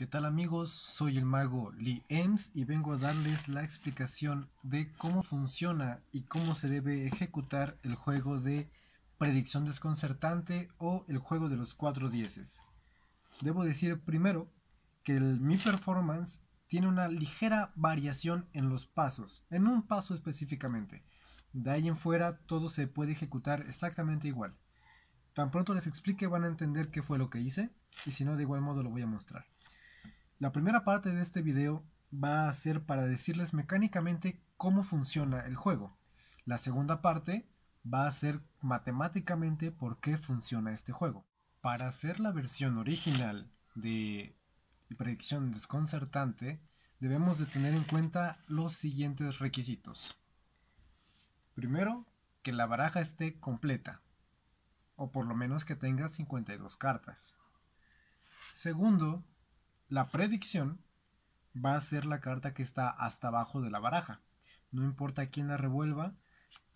¿Qué tal amigos? Soy el mago Lee Ems y vengo a darles la explicación de cómo funciona y cómo se debe ejecutar el juego de predicción desconcertante o el juego de los cuatro dieces. Debo decir primero que mi performance tiene una ligera variación en los pasos, en un paso específicamente. De ahí en fuera todo se puede ejecutar exactamente igual. Tan pronto les explique van a entender qué fue lo que hice y si no de igual modo lo voy a mostrar. La primera parte de este video va a ser para decirles mecánicamente cómo funciona el juego. La segunda parte va a ser matemáticamente por qué funciona este juego. Para hacer la versión original de predicción desconcertante, debemos de tener en cuenta los siguientes requisitos. Primero, que la baraja esté completa, o por lo menos que tenga 52 cartas. Segundo, la predicción va a ser la carta que está hasta abajo de la baraja. No importa quién la revuelva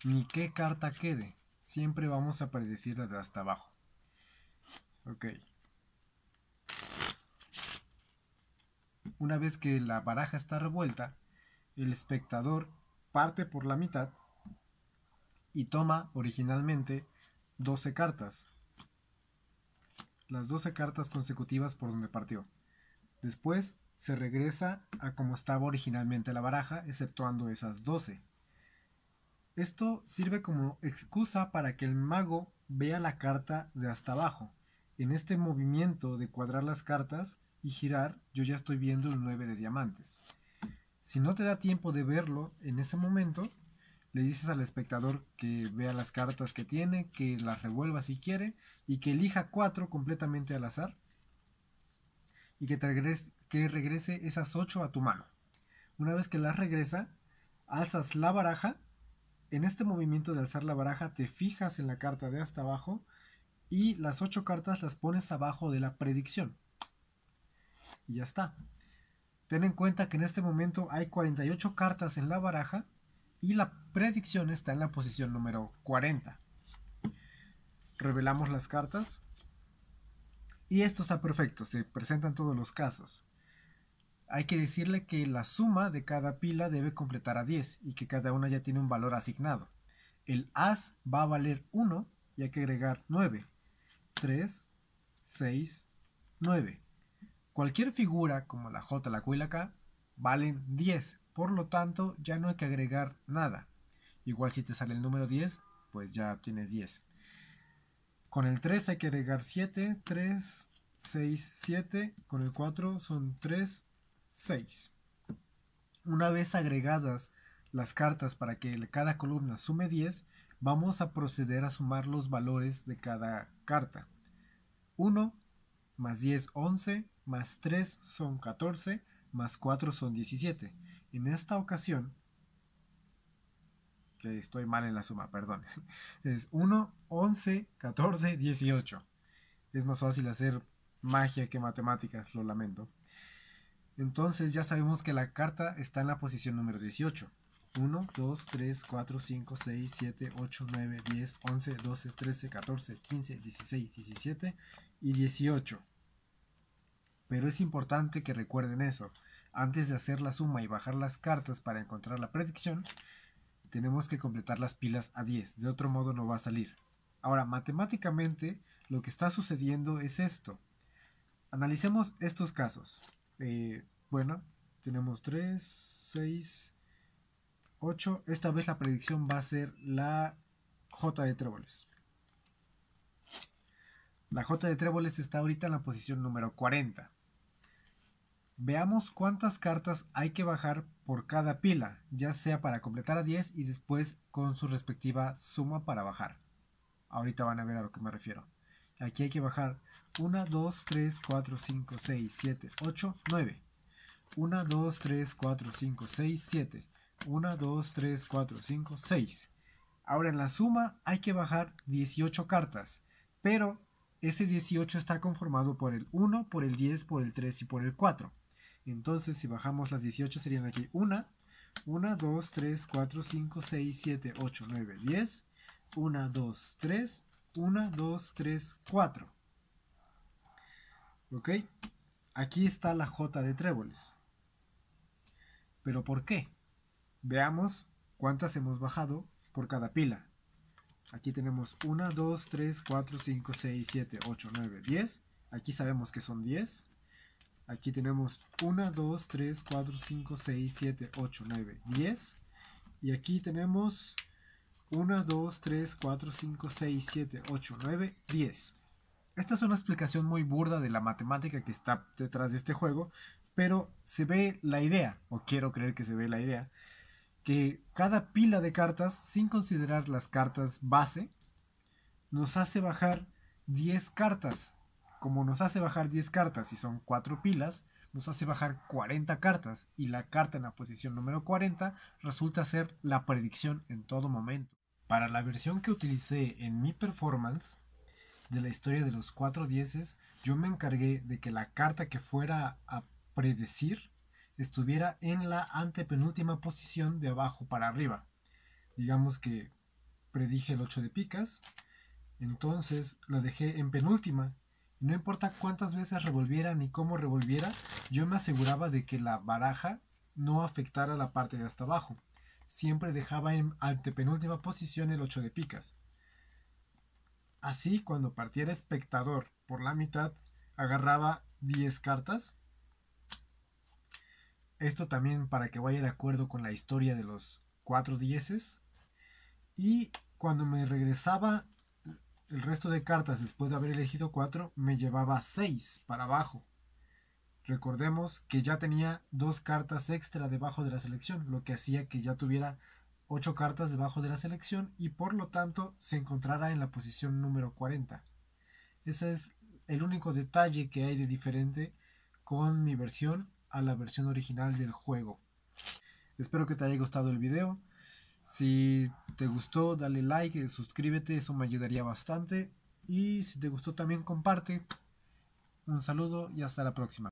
ni qué carta quede. Siempre vamos a predecir la de hasta abajo. Ok. Una vez que la baraja está revuelta, el espectador parte por la mitad y toma originalmente 12 cartas. Las 12 cartas consecutivas por donde partió. Después se regresa a como estaba originalmente la baraja, exceptuando esas 12. Esto sirve como excusa para que el mago vea la carta de hasta abajo. En este movimiento de cuadrar las cartas y girar, yo ya estoy viendo el 9 de diamantes. Si no te da tiempo de verlo en ese momento, le dices al espectador que vea las cartas que tiene, que las revuelva si quiere y que elija 4 completamente al azar que, te regrese, que regrese esas 8 a tu mano. Una vez que las regresa, alzas la baraja. En este movimiento de alzar la baraja te fijas en la carta de hasta abajo y las 8 cartas las pones abajo de la predicción. Y ya está. Ten en cuenta que en este momento hay 48 cartas en la baraja y la predicción está en la posición número 40. Revelamos las cartas. Y esto está perfecto, se presentan todos los casos. Hay que decirle que la suma de cada pila debe completar a 10 y que cada una ya tiene un valor asignado. El as va a valer 1 y hay que agregar 9. 3, 6, 9. Cualquier figura como la J, la Q y la K valen 10, por lo tanto ya no hay que agregar nada. Igual si te sale el número 10, pues ya tienes 10. Con el 3 hay que agregar 7, 3, 6, 7. Con el 4 son 3, 6. Una vez agregadas las cartas para que cada columna sume 10, vamos a proceder a sumar los valores de cada carta. 1 más 10, 11, más 3 son 14, más 4 son 17. En esta ocasión estoy mal en la suma, perdón. Es 1, 11, 14, 18. Es más fácil hacer magia que matemáticas, lo lamento. Entonces ya sabemos que la carta está en la posición número 18. 1, 2, 3, 4, 5, 6, 7, 8, 9, 10, 11, 12, 13, 14, 15, 16, 17 y 18. Pero es importante que recuerden eso. Antes de hacer la suma y bajar las cartas para encontrar la predicción, tenemos que completar las pilas a 10, de otro modo no va a salir. Ahora, matemáticamente, lo que está sucediendo es esto. Analicemos estos casos. Eh, bueno, tenemos 3, 6, 8. Esta vez la predicción va a ser la J de tréboles. La J de tréboles está ahorita en la posición número 40. Veamos cuántas cartas hay que bajar por cada pila, ya sea para completar a 10 y después con su respectiva suma para bajar. Ahorita van a ver a lo que me refiero. Aquí hay que bajar 1, 2, 3, 4, 5, 6, 7, 8, 9. 1, 2, 3, 4, 5, 6, 7. 1, 2, 3, 4, 5, 6. Ahora en la suma hay que bajar 18 cartas, pero ese 18 está conformado por el 1, por el 10, por el 3 y por el 4. Entonces, si bajamos las 18 serían aquí 1, 1, 2, 3, 4, 5, 6, 7, 8, 9, 10, 1, 2, 3, 1, 2, 3, 4. ¿Ok? Aquí está la J de tréboles. ¿Pero por qué? Veamos cuántas hemos bajado por cada pila. Aquí tenemos 1, 2, 3, 4, 5, 6, 7, 8, 9, 10. Aquí sabemos que son 10. Aquí tenemos 1, 2, 3, 4, 5, 6, 7, 8, 9, 10. Y aquí tenemos 1, 2, 3, 4, 5, 6, 7, 8, 9, 10. Esta es una explicación muy burda de la matemática que está detrás de este juego, pero se ve la idea, o quiero creer que se ve la idea, que cada pila de cartas, sin considerar las cartas base, nos hace bajar 10 cartas como nos hace bajar 10 cartas y son 4 pilas, nos hace bajar 40 cartas y la carta en la posición número 40 resulta ser la predicción en todo momento. Para la versión que utilicé en mi performance de la historia de los 4 dieces, yo me encargué de que la carta que fuera a predecir estuviera en la antepenúltima posición de abajo para arriba. Digamos que predije el 8 de picas, entonces la dejé en penúltima no importa cuántas veces revolviera ni cómo revolviera, yo me aseguraba de que la baraja no afectara la parte de hasta abajo. Siempre dejaba en penúltima posición el 8 de picas. Así, cuando partiera espectador por la mitad, agarraba 10 cartas. Esto también para que vaya de acuerdo con la historia de los 4 dieces. Y cuando me regresaba el resto de cartas, después de haber elegido 4, me llevaba 6 para abajo. Recordemos que ya tenía dos cartas extra debajo de la selección, lo que hacía que ya tuviera 8 cartas debajo de la selección y por lo tanto se encontrara en la posición número 40. Ese es el único detalle que hay de diferente con mi versión a la versión original del juego. Espero que te haya gustado el video. Si te gustó, dale like, eh, suscríbete, eso me ayudaría bastante. Y si te gustó también comparte. Un saludo y hasta la próxima.